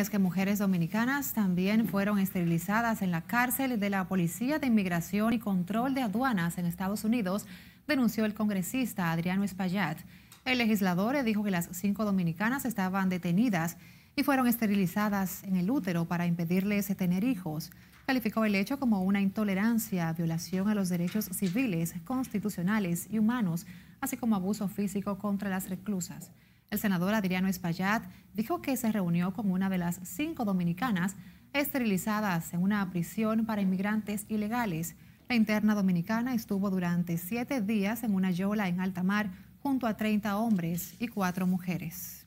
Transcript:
Es que mujeres dominicanas también fueron esterilizadas en la cárcel de la Policía de Inmigración y Control de Aduanas en Estados Unidos, denunció el congresista Adriano Espaillat. El legislador dijo que las cinco dominicanas estaban detenidas y fueron esterilizadas en el útero para impedirles tener hijos. Calificó el hecho como una intolerancia, violación a los derechos civiles, constitucionales y humanos, así como abuso físico contra las reclusas. El senador Adriano Espaillat dijo que se reunió con una de las cinco dominicanas esterilizadas en una prisión para inmigrantes ilegales. La interna dominicana estuvo durante siete días en una yola en alta mar junto a 30 hombres y cuatro mujeres.